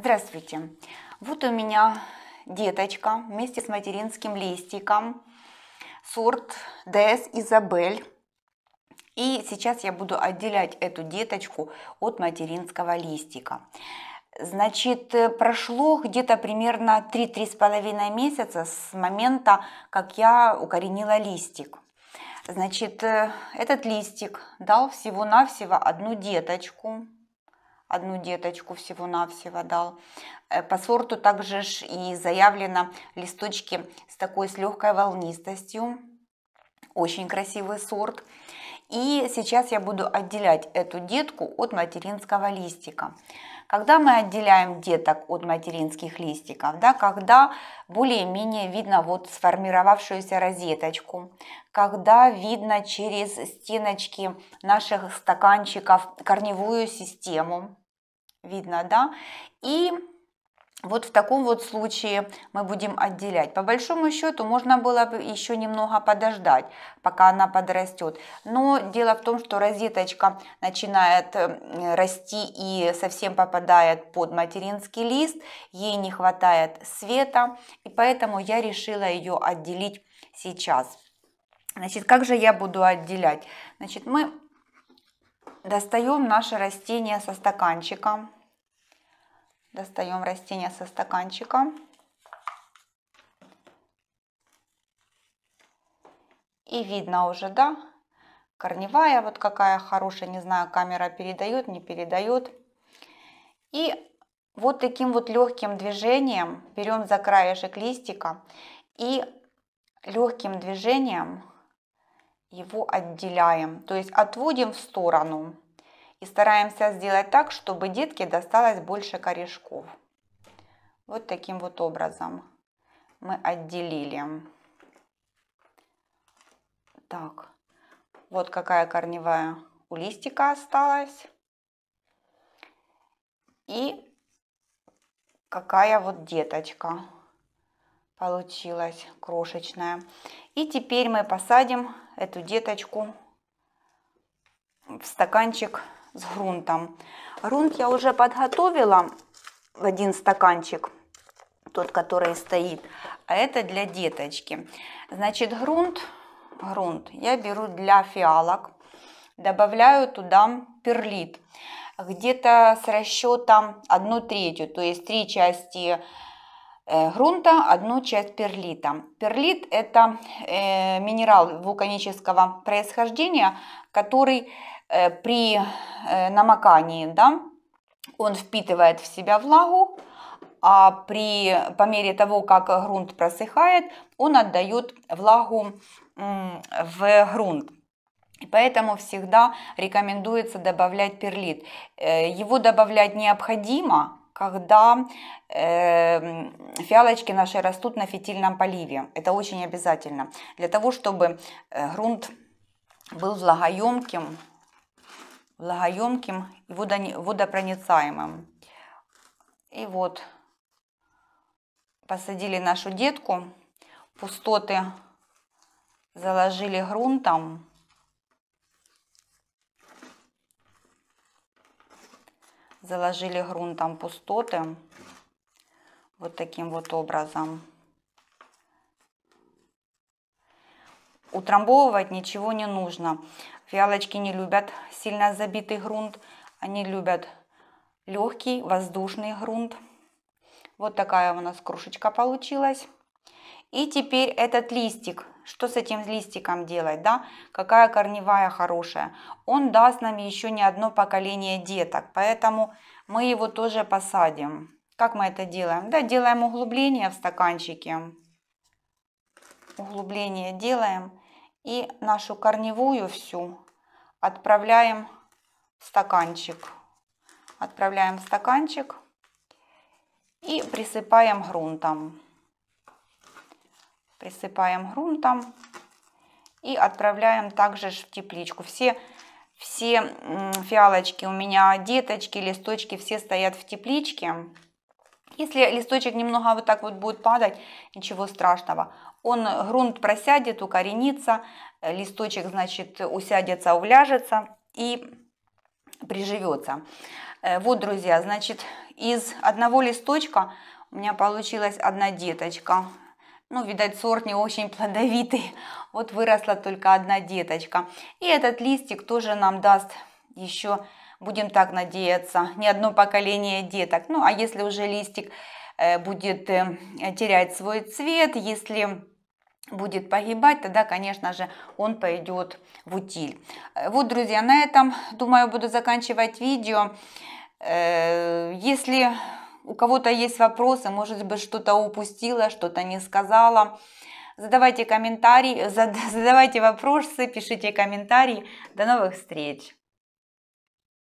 Здравствуйте. Вот у меня деточка вместе с материнским листиком. Сорт DS Изабель. И сейчас я буду отделять эту деточку от материнского листика. Значит, э, прошло где-то примерно 3-3,5 месяца с момента, как я укоренила листик. Значит, э, этот листик дал всего-навсего одну деточку одну деточку всего-навсего дал. Э, по сорту также и заявлено листочки с такой с легкой волнистостью. Очень красивый сорт. И сейчас я буду отделять эту детку от материнского листика. Когда мы отделяем деток от материнских листиков, да, когда более-менее видно вот сформировавшуюся розеточку, когда видно через стеночки наших стаканчиков корневую систему, видно, да, и вот в таком вот случае мы будем отделять. По большому счету можно было бы еще немного подождать, пока она подрастет. Но дело в том, что розеточка начинает э, расти и совсем попадает под материнский лист, ей не хватает света, и поэтому я решила ее отделить сейчас. Значит, как же я буду отделять? Значит, мы достаем наше растение со стаканчика Достаем растение со стаканчика. И видно уже, да, корневая вот какая хорошая, не знаю, камера передает, не передает. И вот таким вот легким движением берем за краешек листика и легким движением его отделяем, то есть отводим в сторону. И стараемся сделать так, чтобы детке досталось больше корешков. Вот таким вот образом мы отделили. Так, вот какая корневая у листика осталась. И какая вот деточка получилась крошечная. И теперь мы посадим эту деточку в стаканчик с грунтом. Грунт я уже подготовила в один стаканчик, тот, который стоит. А это для деточки. Значит, грунт, грунт я беру для фиалок. Добавляю туда перлит. Где-то с расчетом одну третью, то есть три части э, грунта, одну часть перлита. Перлит – это э, минерал вулканического происхождения, который Э, при э, намокании, да, он впитывает в себя влагу, а при, по мере того, как грунт просыхает, он отдает влагу в грунт. Поэтому всегда рекомендуется добавлять перлит. Э, его добавлять необходимо, когда фиалочки наши растут на фитильном поливе. Это очень обязательно для того, чтобы грунт был влагоемким, влагоемким и водопроницаемым. И вот посадили нашу детку. Пустоты заложили грунтом. Заложили грунтом пустоты вот таким вот образом. утрамбовывать ничего не нужно. Фиалочки не любят сильно забитый грунт, они любят легкий воздушный грунт. Вот такая у нас кружечка получилась. И теперь этот листик. Что с этим листиком делать, да? Какая корневая хорошая. Он даст нам еще не одно поколение деток, поэтому мы его тоже посадим. Как мы это делаем? Да, делаем углубление в стаканчике углубление делаем и нашу корневую всю отправляем в стаканчик. Отправляем в стаканчик и присыпаем грунтом. Присыпаем грунтом и отправляем также в тепличку. Все, все фиалочки у меня, деточки, листочки, все стоят в тепличке. Если листочек немного вот так вот будет падать, ничего страшного. Он, грунт просядет, укоренится, листочек, значит, усядется, уляжется и приживется. Э, вот, друзья, значит, из одного листочка у меня получилась одна деточка. Ну, видать, сорт не очень плодовитый. Вот выросла только одна деточка. И этот листик тоже нам даст еще будем так надеяться, ни одно поколение деток. Ну, а если уже листик э, будет э, терять свой цвет, если будет погибать, тогда, конечно же, он пойдет в утиль. Э, вот, друзья, на этом, думаю, буду заканчивать видео. Если у кого-то есть вопросы, может быть, что-то упустила, что-то не сказала, задавайте комментарии, задавайте вопросы, пишите комментарии. До новых встреч!